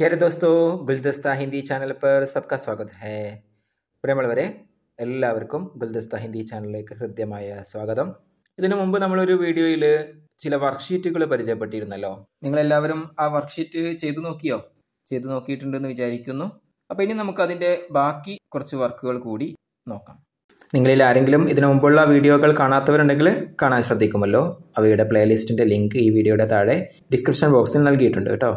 प्यारे दोस्तों ഗുൽദസ്ത ഹിന്ദി ചാനൽ पर സബ്ക സ്വാഗത് ഹേ പ്രിയമുള്ളവരെ എല്ലാവർക്കും ഗുൽദസ്ത ഹിന്ദി ചാനലിലേക്ക് ഹൃദ്യമായ സ്വാഗതം ഇതിനു മുമ്പ് നമ്മളൊരു വീഡിയോയിൽ ചില വർക്ക്ഷീറ്റുകൾ പരിചയപ്പെട്ടിരുന്നല്ലോ നിങ്ങൾ എല്ലാവരും ആ വർക്ക്ഷീറ്റ് ചെയ്തു നോക്കിയോ ചെയ്തു നോക്കിയിട്ടുണ്ടെന്ന് വിചാരിക്കുന്നു അപ്പോൾ ഇനി നമുക്ക് അതിൻ്റെ ബാക്കി കുറച്ച് വർക്കുകൾ കൂടി നോക്കാം നിങ്ങളിൽ ആരെങ്കിലും ഇതിനു മുമ്പുള്ള വീഡിയോകൾ കാണാത്തവരുണ്ടെങ്കിൽ കാണാൻ ശ്രദ്ധിക്കുമല്ലോ അവയുടെ പ്ലേലിസ്റ്റിൻ്റെ ലിങ്ക് ഈ വീഡിയോയുടെ താഴെ ഡിസ്ക്രിപ്ഷൻ ബോക്സിൽ നൽകിയിട്ടുണ്ട് കേട്ടോ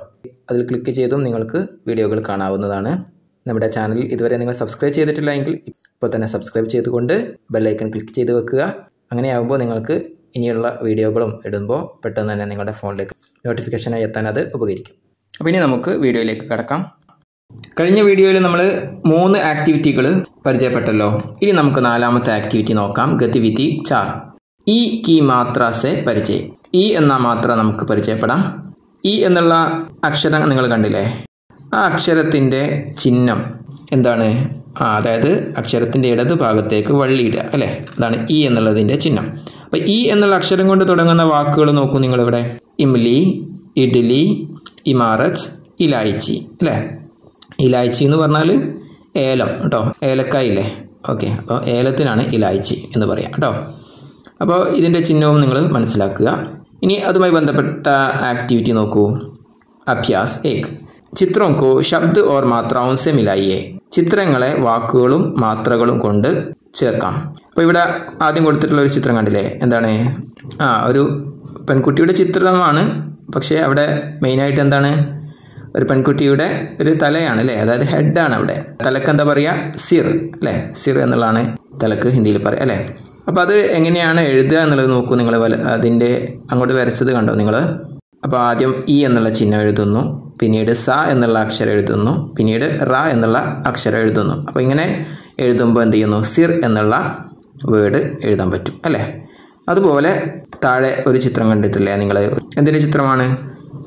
അതിൽ ക്ലിക്ക് ചെയ്തും നിങ്ങൾക്ക് വീഡിയോകൾ കാണാവുന്നതാണ് നമ്മുടെ ചാനൽ ഇതുവരെ നിങ്ങൾ സബ്സ്ക്രൈബ് ചെയ്തിട്ടില്ല എങ്കിൽ ഇപ്പോൾ തന്നെ സബ്സ്ക്രൈബ് ചെയ്തുകൊണ്ട് ബെല്ലൈക്കൺ ക്ലിക്ക് ചെയ്ത് വെക്കുക അങ്ങനെയാകുമ്പോൾ നിങ്ങൾക്ക് ഇനിയുള്ള വീഡിയോകളും ഇടുമ്പോൾ പെട്ടെന്ന് തന്നെ നിങ്ങളുടെ ഫോണിലേക്ക് നോട്ടിഫിക്കേഷനായി എത്താൻ അത് ഉപകരിക്കും അപ്പോൾ ഇനി നമുക്ക് വീഡിയോയിലേക്ക് കടക്കാം കഴിഞ്ഞ വീഡിയോയിൽ നമ്മൾ മൂന്ന് ആക്ടിവിറ്റികൾ പരിചയപ്പെട്ടല്ലോ ഇനി നമുക്ക് നാലാമത്തെ ആക്ടിവിറ്റി നോക്കാം ഗതിവിധി ചാർ ഇ e കി മാത്ര സെ പരിചയം ഇ e എന്ന മാത്ര നമുക്ക് പരിചയപ്പെടാം ഇ e എന്നുള്ള അക്ഷരം നിങ്ങൾ കണ്ടില്ലേ ആ അക്ഷരത്തിൻ്റെ ചിഹ്നം എന്താണ് ആ അതായത് അക്ഷരത്തിൻ്റെ ഇടത് ഭാഗത്തേക്ക് വള്ളിയിടുക അല്ലേ അതാണ് ഇ എന്നുള്ളതിൻ്റെ ചിഹ്നം അപ്പോൾ ഇ എന്നുള്ള അക്ഷരം കൊണ്ട് തുടങ്ങുന്ന വാക്കുകൾ നോക്കൂ നിങ്ങളിവിടെ ഇംലി ഇഡ്ലി ഇമാറച്ച് ഇലായിച്ചി അല്ലേ ഇലായ്ച്ചി എന്ന് പറഞ്ഞാൽ ഏലം കേട്ടോ ഏലക്കായില്ലേ ഓക്കെ അപ്പോൾ ഏലത്തിനാണ് ഇലായ്ച്ചി എന്ന് പറയാം കേട്ടോ അപ്പോൾ ഇതിൻ്റെ ചിഹ്നവും നിങ്ങൾ മനസ്സിലാക്കുക ഇനി അതുമായി ബന്ധപ്പെട്ട ആക്ടിവിറ്റി നോക്കൂ അഭ്യാസ് ഏക് ചിത്രം കോ ശബ്ദ് ഓർ മാത്രാവും സെ മിലായിയെ ചിത്രങ്ങളെ വാക്കുകളും മാത്രകളും കൊണ്ട് ചേർക്കാം അപ്പോൾ ഇവിടെ ആദ്യം കൊടുത്തിട്ടുള്ള ഒരു ചിത്രം കണ്ടില്ലേ എന്താണ് ആ ഒരു പെൺകുട്ടിയുടെ ചിത്രമാണ് പക്ഷേ അവിടെ മെയിനായിട്ട് എന്താണ് ഒരു പെൺകുട്ടിയുടെ ഒരു തലയാണ് അല്ലേ അതായത് ഹെഡാണ് അവിടെ തലക്ക് എന്താ പറയുക സിർ അല്ലേ സിർ എന്നുള്ളതാണ് തലക്ക് ഹിന്ദിയിൽ പറയുക അല്ലേ അപ്പോൾ അത് എങ്ങനെയാണ് എഴുതുക എന്നുള്ളത് നോക്കൂ നിങ്ങൾ വല അതിൻ്റെ അങ്ങോട്ട് വരച്ചത് കണ്ടോ നിങ്ങൾ അപ്പോൾ ആദ്യം ഇ എന്നുള്ള ചിഹ്നം എഴുതുന്നു പിന്നീട് സ എന്നുള്ള അക്ഷരം എഴുതുന്നു പിന്നീട് റ എന്നുള്ള അക്ഷരം എഴുതുന്നു അപ്പോൾ ഇങ്ങനെ എഴുതുമ്പോൾ എന്ത് ചെയ്യുന്നു സിർ എന്നുള്ള വേർഡ് എഴുതാൻ പറ്റും അല്ലേ അതുപോലെ താഴെ ഒരു ചിത്രം കണ്ടിട്ടില്ലേ നിങ്ങൾ എന്തിൻ്റെ ചിത്രമാണ്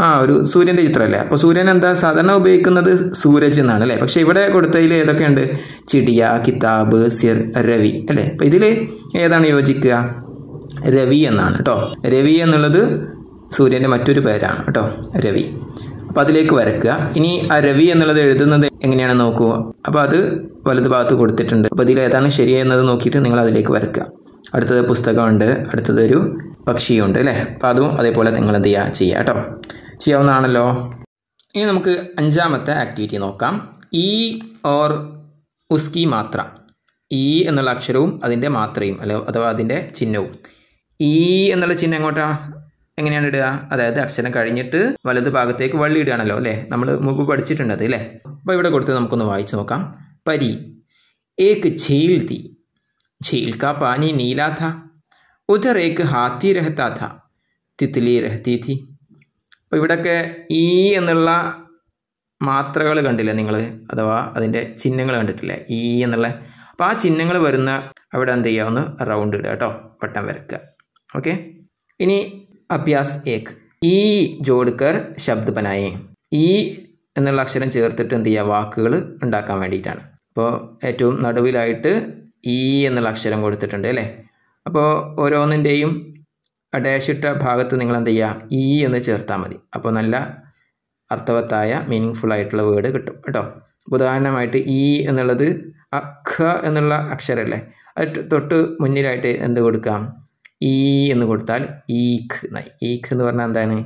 ആ ഒരു സൂര്യൻ്റെ ചിത്രമല്ലേ അപ്പോൾ സൂര്യൻ എന്താ സാധാരണ ഉപയോഗിക്കുന്നത് സൂരജ് എന്നാണ് അല്ലേ പക്ഷേ ഇവിടെ കൊടുത്തതിൽ ഏതൊക്കെയുണ്ട് ചിടിയ കിതാബ് സിർ രവി അല്ലേ അപ്പോൾ ഇതിൽ ഏതാണ് യോജിക്കുക രവി എന്നാണ് കേട്ടോ രവി എന്നുള്ളത് സൂര്യൻ്റെ മറ്റൊരു പേരാണ് കേട്ടോ രവി അപ്പോൾ അതിലേക്ക് വരക്കുക ഇനി ആ രവി എന്നുള്ളത് എഴുതുന്നത് എങ്ങനെയാണ് നോക്കുക അപ്പോൾ അത് വലത് ഭാഗത്ത് കൊടുത്തിട്ടുണ്ട് അപ്പോൾ ഇതിൽ ഏതാണ് ശരിയെന്നത് നോക്കിയിട്ട് നിങ്ങൾ അതിലേക്ക് വരക്കുക അടുത്തത് പുസ്തകമുണ്ട് അടുത്തതൊരു പക്ഷിയുണ്ട് അല്ലേ അപ്പോൾ അതും അതേപോലെ നിങ്ങൾ എന്ത് ചെയ്യുക ചെയ്യുക കേട്ടോ ചെയ്യാവുന്നതാണല്ലോ ഇനി നമുക്ക് അഞ്ചാമത്തെ ആക്ടിവിറ്റി നോക്കാം ഈ e ഓർ ഉസ്കി മാത്ര ഈ e എന്നുള്ള അക്ഷരവും അതിൻ്റെ മാത്രയും അല്ല അഥവാ അതിൻ്റെ ചിഹ്നവും ഈ e എന്നുള്ള ചിഹ്നം എങ്ങോട്ടാ എങ്ങനെയാണ് ഇടുക അതായത് അക്ഷരം കഴിഞ്ഞിട്ട് വലത് ഭാഗത്തേക്ക് വള്ളി ഇടുകയാണല്ലോ അല്ലേ നമ്മൾ മുമ്പ് പഠിച്ചിട്ടുണ്ട് അത് അല്ലേ അപ്പോൾ ഇവിടെ കൊടുത്ത് നമുക്കൊന്ന് വായിച്ചു നോക്കാം പരി ഏക്ക് ഝീൽ തീ झील പാനി पानी ഉദർ था उधर एक हाथी रहता था അപ്പോൾ ഇവിടെയൊക്കെ ഈ എന്നുള്ള മാത്രകൾ കണ്ടില്ലേ നിങ്ങൾ അഥവാ അതിൻ്റെ ചിഹ്നങ്ങൾ കണ്ടിട്ടില്ലേ ഈ എന്നുള്ള അപ്പോൾ ആ ചിഹ്നങ്ങൾ വരുന്ന അവിടെ എന്ത് ചെയ്യാവുന്ന റൗണ്ട് ഇടുക കേട്ടോ വട്ടം വരക്കുക ഓക്കെ ഇനി അഭ്യാസ് ഏക് ഈ ജോഡ്കർ ശബ്ദ് ഈ എന്നുള്ള അക്ഷരം ചേർത്തിട്ട് എന്ത് ചെയ്യുക വാക്കുകൾ ഉണ്ടാക്കാൻ വേണ്ടിയിട്ടാണ് അപ്പോൾ ഏറ്റവും നടുവിലായിട്ട് ഈ എന്നുള്ള അക്ഷരം കൊടുത്തിട്ടുണ്ട് അല്ലേ അപ്പോൾ ഓരോന്നിൻ്റെയും ഡാഷ് ഇട്ട ഭാഗത്ത് നിങ്ങൾ എന്ത് ചെയ്യുക ഈ എന്ന് ചേർത്താൽ മതി അപ്പോൾ നല്ല അർത്ഥവത്തായ മീനിങ് ആയിട്ടുള്ള വേർഡ് കിട്ടും കേട്ടോ ഉദാഹരണമായിട്ട് ഈ എന്നുള്ളത് അഖ എന്നുള്ള അക്ഷരമല്ലേ അത് തൊട്ട് മുന്നിലായിട്ട് എന്ത് കൊടുക്കാം ഈ എന്ന് കൊടുത്താൽ ഈഖ് എന്നായി ഈഖ് എന്ന് പറഞ്ഞാൽ എന്താണ്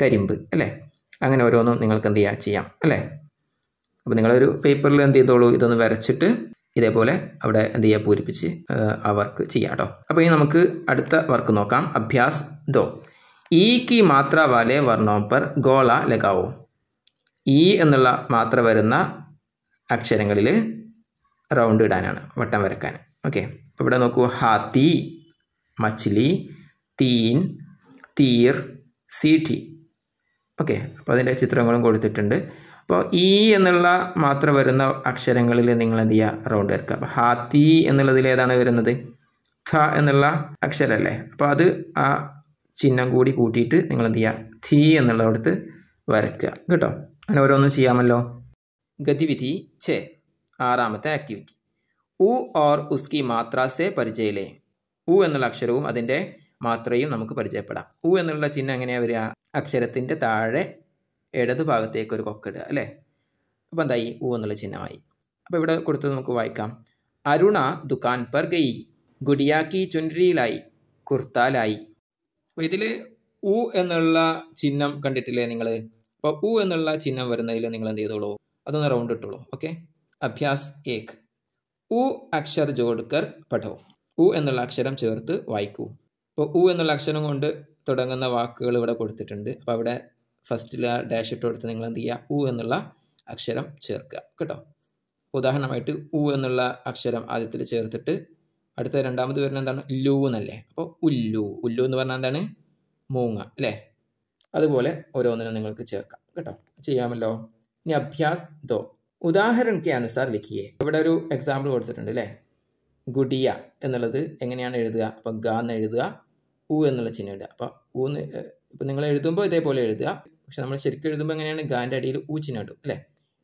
കരിമ്പ് അല്ലേ അങ്ങനെ ഓരോന്നും നിങ്ങൾക്ക് എന്ത് ചെയ്യാം ചെയ്യാം അല്ലേ അപ്പോൾ നിങ്ങളൊരു പേപ്പറിൽ എന്ത് ചെയ്തോളൂ ഇതൊന്ന് വരച്ചിട്ട് ഇതേപോലെ അവിടെ എന്ത് ചെയ്യുക പൂരിപ്പിച്ച് ആ വർക്ക് ചെയ്യാം കേട്ടോ അപ്പോൾ ഇനി നമുക്ക് അടുത്ത വർക്ക് നോക്കാം അഭ്യാസ് ദോ ഈ കി മാത്ര വാലെ വർണോ ഗോള ലഗാവോ ഈ എന്നുള്ള മാത്ര വരുന്ന അക്ഷരങ്ങളിൽ റൗണ്ട് ഇടാനാണ് വട്ടം വരക്കാൻ ഓക്കെ അപ്പോൾ ഇവിടെ നോക്കൂ ഹാത്തി മച്ചിലി തീൻ തീർ സീഠി ഓക്കെ അപ്പോൾ അതിൻ്റെ ചിത്രങ്ങളും കൊടുത്തിട്ടുണ്ട് അപ്പോൾ ഈ എന്നുള്ള മാത്ര വരുന്ന അക്ഷരങ്ങളിൽ നിങ്ങൾ എന്ത് ചെയ്യുക റൗണ്ട് വരക്കുക അപ്പോൾ ഹാത്തി എന്നുള്ളതിൽ ഏതാണ് വരുന്നത് ഥ എന്നുള്ള അക്ഷരമല്ലേ അപ്പോൾ അത് ആ ചിഹ്നം കൂടി കൂട്ടിയിട്ട് നിങ്ങൾ എന്ത് ചെയ്യുക ധീ എന്നുള്ളിടത്ത് വരക്കുക കേട്ടോ അങ്ങനെ ഓരോന്നും ചെയ്യാമല്ലോ ഗതിവിധി ചെ ആറാമത്തെ ആക്ടിവിറ്റി ഉ ഓർ ഉസ്കി മാത്രാസെ പരിചയലേ ഉ എന്നുള്ള അക്ഷരവും അതിൻ്റെ മാത്രയും നമുക്ക് പരിചയപ്പെടാം ഉ എന്നുള്ള ചിഹ്നം എങ്ങനെയാണ് വരിക അക്ഷരത്തിൻ്റെ താഴെ ഇടത് ഭാഗത്തേക്ക് ഒരു കൊക്കിടുക അല്ലേ അപ്പോൾ എന്തായി ഊ എന്നുള്ള ചിഹ്നമായി അപ്പോൾ ഇവിടെ കൊടുത്തത് നമുക്ക് വായിക്കാം അരുണ ദുക്കാൻ പർ ഗയി ഗുഡിയാക്കി ചുനരിയിലായി കുർത്താലായി അപ്പോൾ ഇതിൽ ഉ എന്നുള്ള ചിഹ്നം കണ്ടിട്ടില്ലേ നിങ്ങൾ അപ്പോൾ ഉ എന്നുള്ള ചിഹ്നം വരുന്നതിൽ നിങ്ങൾ എന്ത് ചെയ്തോളൂ അതൊന്ന് റൗണ്ട് ഇട്ടോളൂ ഓക്കെ അഭ്യാസ് ഏക് ഉ അക്ഷർ ജോഡ്കർ പഠോ ഉ എന്നുള്ള അക്ഷരം ചേർത്ത് വായിക്കൂ അപ്പോൾ ഉ എന്നുള്ള അക്ഷരം കൊണ്ട് തുടങ്ങുന്ന വാക്കുകൾ ഇവിടെ കൊടുത്തിട്ടുണ്ട് അപ്പോൾ അവിടെ ഫസ്റ്റിൽ ആ ഡാഷ് ഇട്ട് കൊടുത്ത് നിങ്ങൾ എന്ത് ചെയ്യുക ഉ എന്നുള്ള അക്ഷരം ചേർക്കുക കേട്ടോ ഉദാഹരണമായിട്ട് ഉ എന്നുള്ള അക്ഷരം ആദ്യത്തിൽ ചേർത്തിട്ട് അടുത്ത രണ്ടാമത് വരുന്ന എന്താണ് ലു എന്നല്ലേ അപ്പോൾ ഉല്ലു ഉല്ലു എന്ന് പറഞ്ഞാൽ എന്താണ് മൂങ്ങ അല്ലേ അതുപോലെ ഓരോന്നിനും നിങ്ങൾക്ക് ചേർക്കാം കേട്ടോ ചെയ്യാമല്ലോ ഇനി അഭ്യാസ് ദോ ഉദാഹരണ അനുസാർ ലിഖിയേ ഇവിടെ ഒരു എക്സാമ്പിൾ കൊടുത്തിട്ടുണ്ട് അല്ലേ ഗുഡിയ എന്നുള്ളത് എങ്ങനെയാണ് എഴുതുക അപ്പം ഗ എന്ന് എഴുതുക ഉ എന്നുള്ള ചിഹ്നം ഇടുക അപ്പോൾ ഊന്ന് ഇപ്പം നിങ്ങൾ എഴുതുമ്പോൾ ഇതേപോലെ എഴുതുക പക്ഷെ നമ്മൾ ശരിക്കും എഴുതുമ്പോൾ എങ്ങനെയാണ് ഗാൻ്റെ അടിയിൽ ഊ ചിഹ്നം ഇടും അല്ലേ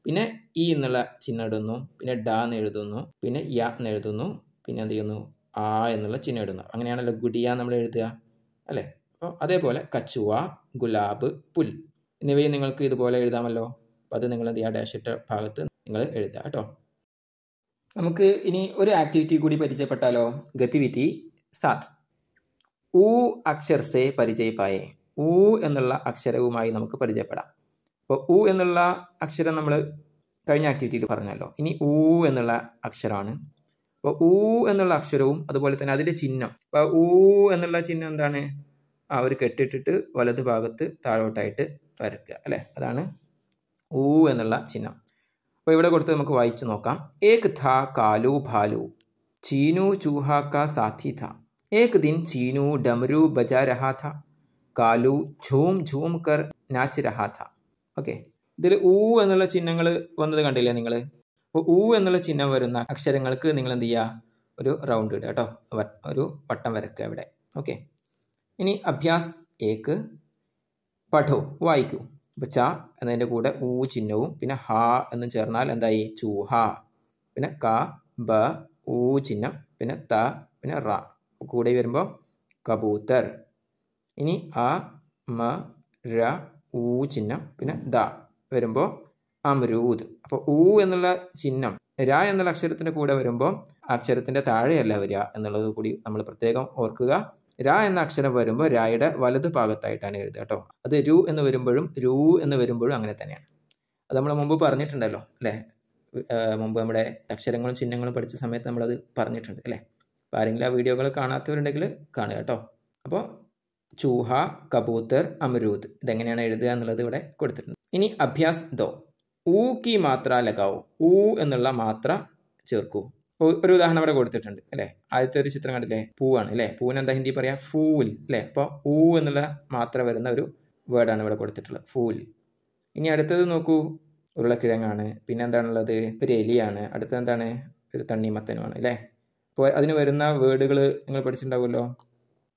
പിന്നെ ഇ എന്നുള്ള ചിഹ്നം ഇടുന്നു പിന്നെ ഡ എന്ന് എഴുതുന്നു പിന്നെ യ എന്ന് എഴുതുന്നു പിന്നെ എന്ത് ചെയ്യുന്നു ആ എന്നുള്ള ചിഹ്നം ഇടുന്നു അങ്ങനെയാണല്ലോ ഗുഡിയ നമ്മൾ എഴുതുക അല്ലേ അപ്പോൾ അതേപോലെ കച്ചുവ ഗുലാബ് പുൽ എന്നിവയും നിങ്ങൾക്ക് ഇതുപോലെ എഴുതാമല്ലോ അപ്പോൾ അത് നിങ്ങൾ എന്ത് ചെയ്യുക ഡാഷ് ഇട്ട ഭാഗത്ത് നിങ്ങൾ എഴുതുക കേട്ടോ നമുക്ക് ഇനി ഒരു ആക്ടിവിറ്റി കൂടി പരിചയപ്പെട്ടാലോ ഗതിവിധി സാത്ത് ഊ അക്ഷർസെ പരിചയപ്പായേ ഊ എന്നുള്ള അക്ഷരവുമായി നമുക്ക് പരിചയപ്പെടാം അപ്പോൾ ഊ എന്നുള്ള അക്ഷരം നമ്മൾ കഴിഞ്ഞ ആക്ടിവിറ്റിയിൽ പറഞ്ഞല്ലോ ഇനി ഊ എന്നുള്ള അക്ഷരമാണ് അപ്പോൾ ഊ എന്നുള്ള അക്ഷരവും അതുപോലെ തന്നെ അതിൻ്റെ ചിഹ്നം അപ്പോൾ ഊ എന്നുള്ള ചിഹ്നം എന്താണ് ആ ഒരു കെട്ടിട്ടിട്ട് വലത് ഭാഗത്ത് താഴോട്ടായിട്ട് വരക്കുക അല്ലേ അതാണ് ഊ എന്നുള്ള ചിഹ്നം അപ്പോൾ ഇവിടെ കൊടുത്ത് നമുക്ക് വായിച്ചു നോക്കാം ഏക് ധാ കാലു ഭാലു ചീനു ചൂഹാക്ക സാധി ധ ഏക് ദിൻ ചീനു ഡമരു ബജാരഹാ ധ കാലു ഝൂം ഝൂം കർ നാച്ച് രഹാഥ ഓക്കെ ഇതിൽ ഊ എന്നുള്ള ചിഹ്നങ്ങൾ വന്നത് കണ്ടില്ലേ നിങ്ങൾ അപ്പോൾ ഊ എന്നുള്ള ചിഹ്നം വരുന്ന അക്ഷരങ്ങൾക്ക് നിങ്ങൾ എന്ത് ചെയ്യുക ഒരു റൗണ്ട് ഇടുക കേട്ടോ ഒരു വട്ടം വരക്കുക ഇവിടെ ഓക്കെ ഇനി അഭ്യാസ് ഏക്ക് പഠോ വായിക്കൂ അപ്പോൾ ച എന്നതിൻ്റെ കൂടെ ഊ ചിഹ്നവും പിന്നെ ഹ എന്ന് ചേർന്നാൽ എന്തായി ചൂഹ പിന്നെ ക ബ ഊ ചിഹ്നം പിന്നെ ത പിന്നെ റ കൂടെ വരുമ്പോൾ കബൂത്തർ ഇനി അ മ ര ഊ ചിഹ്നം പിന്നെ ദ വരുമ്പോൾ അമരൂദ് അപ്പോൾ ഊ എന്നുള്ള ചിഹ്നം ര എന്നുള്ള അക്ഷരത്തിൻ്റെ കൂടെ വരുമ്പോൾ അക്ഷരത്തിൻ്റെ താഴെയല്ല വരിക എന്നുള്ളത് കൂടി നമ്മൾ പ്രത്യേകം ഓർക്കുക ര എന്ന അക്ഷരം വരുമ്പോൾ രായുടെ വലത് ഭാഗത്തായിട്ടാണ് എഴുതുക കേട്ടോ അത് രു എന്ന് വരുമ്പോഴും രു എന്ന് വരുമ്പോഴും അങ്ങനെ തന്നെയാണ് അത് നമ്മൾ മുമ്പ് പറഞ്ഞിട്ടുണ്ടല്ലോ അല്ലേ മുമ്പ് നമ്മുടെ അക്ഷരങ്ങളും ചിഹ്നങ്ങളും പഠിച്ച സമയത്ത് നമ്മളത് പറഞ്ഞിട്ടുണ്ട് അല്ലേ അപ്പോൾ ആരെങ്കിലും ആ വീഡിയോകൾ കാണാത്തവരുണ്ടെങ്കിൽ കാണുക കേട്ടോ അപ്പോൾ ചൂഹ കബൂത്തർ അമരൂദ് ഇതെങ്ങനെയാണ് എഴുതുക എന്നുള്ളത് ഇവിടെ കൊടുത്തിട്ടുണ്ട് ഇനി അഭ്യാസ് ദോ ഊ കി മാത്ര ലഗാവോ ഊ എന്നുള്ള മാത്ര ചേർക്കൂ ഒരു ഉദാഹരണം ഇവിടെ കൊടുത്തിട്ടുണ്ട് അല്ലേ ആദ്യത്തെ ഒരു ചിത്രം കണ്ടില്ലേ പൂവാണ് അല്ലേ പൂവിന് എന്താ ഹിന്ദി പറയാ ഫൂൽ അല്ലേ അപ്പോൾ ഊ എന്നുള്ള മാത്ര വരുന്ന ഒരു വേർഡാണ് ഇവിടെ കൊടുത്തിട്ടുള്ളത് ഫൂൽ ഇനി അടുത്തത് നോക്കൂ ഉരുളക്കിഴങ്ങാണ് പിന്നെ എന്താണുള്ളത് ഒരു എലിയാണ് അടുത്തത് എന്താണ് ഒരു തണ്ണിമത്തനുമാണ് അല്ലേ അപ്പോൾ അതിന് വരുന്ന വേർഡുകൾ നിങ്ങൾ പഠിച്ചിട്ടുണ്ടാവുമല്ലോ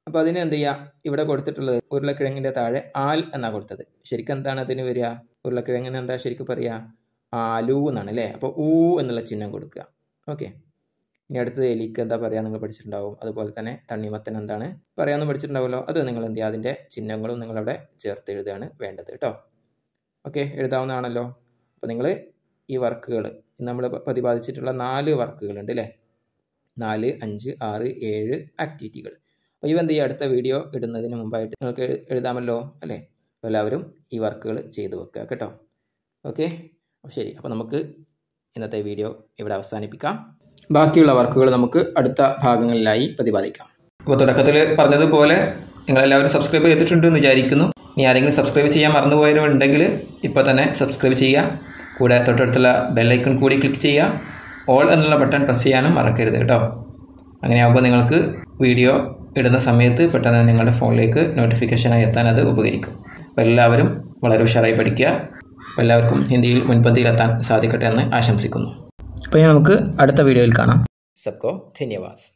അപ്പോൾ അതിന് എന്ത് ചെയ്യുക ഇവിടെ കൊടുത്തിട്ടുള്ളത് ഉരുളക്കിഴങ്ങിൻ്റെ താഴെ ആൽ എന്നാണ് കൊടുത്തത് ശരിക്കും എന്താണ് അതിന് വരിക ഉരുളക്കിഴങ്ങിന് എന്താ ശരിക്കും പറയുക ആലു എന്നാണ് അല്ലേ അപ്പോൾ ഊ എന്നുള്ള ചിഹ്നം കൊടുക്കുക ഓക്കെ ഇനി അടുത്തത് എലിക്ക് എന്താ പറയുക നിങ്ങൾ പഠിച്ചിട്ടുണ്ടാവും അതുപോലെ തന്നെ തണ്ണിമത്തൻ എന്താണ് പറയാമെന്ന് പഠിച്ചിട്ടുണ്ടാവുമല്ലോ അത് നിങ്ങൾ എന്ത് ചെയ്യുക അതിൻ്റെ ചിഹ്നങ്ങളും നിങ്ങളവിടെ ചേർത്ത് എഴുതുകയാണ് വേണ്ടത് കേട്ടോ ഓക്കെ എഴുതാവുന്നതാണല്ലോ അപ്പോൾ നിങ്ങൾ ഈ വർക്കുകൾ നമ്മൾ പ്രതിപാദിച്ചിട്ടുള്ള നാല് വർക്കുകളുണ്ട് അല്ലേ നാല് അഞ്ച് ആറ് ഏഴ് ആക്ടിവിറ്റികൾ അപ്പോൾ ഇവ എന്ത് ചെയ്യുക അടുത്ത വീഡിയോ ഇടുന്നതിന് മുമ്പായിട്ട് നിങ്ങൾക്ക് എഴുതാമല്ലോ അല്ലേ എല്ലാവരും ഈ വർക്കുകൾ ചെയ്തു വെക്കുക കേട്ടോ ഓക്കെ ശരി അപ്പോൾ നമുക്ക് ഇന്നത്തെ വീഡിയോ ഇവിടെ അവസാനിപ്പിക്കാം ബാക്കിയുള്ള വർക്കുകൾ നമുക്ക് അടുത്ത ഭാഗങ്ങളിലായി പ്രതിപാദിക്കാം അപ്പോൾ തുടക്കത്തിൽ പറഞ്ഞതുപോലെ നിങ്ങളെല്ലാവരും സബ്സ്ക്രൈബ് ചെയ്തിട്ടുണ്ട് എന്ന് വിചാരിക്കുന്നു ഇനി ആരെങ്കിലും സബ്സ്ക്രൈബ് ചെയ്യാൻ മറന്നുപോയവരുണ്ടെങ്കിൽ ഇപ്പോൾ തന്നെ സബ്സ്ക്രൈബ് ചെയ്യുക കൂടെ തൊട്ടടുത്തുള്ള ബെല്ലൈക്കൺ കൂടി ക്ലിക്ക് ചെയ്യുക ഓൾ എന്നുള്ള ബട്ടൺ പ്രസ് ചെയ്യാനും മറക്കരുത് കേട്ടോ അങ്ങനെയാകുമ്പോൾ നിങ്ങൾക്ക് വീഡിയോ ഇടുന്ന സമയത്ത് പെട്ടെന്ന് നിങ്ങളുടെ ഫോണിലേക്ക് നോട്ടിഫിക്കേഷനായി എത്താൻ അത് ഉപകരിക്കും അപ്പോൾ എല്ലാവരും വളരെ ഉഷാറായി പഠിക്കുക അപ്പോൾ എല്ലാവർക്കും ഹിന്ദിയിൽ മുൻപന്തിയിലെത്താൻ സാധിക്കട്ടെ എന്ന് ആശംസിക്കുന്നു അപ്പോൾ ഇനി നമുക്ക് അടുത്ത വീഡിയോയിൽ കാണാം സബ്കോ ധന്യവാദ്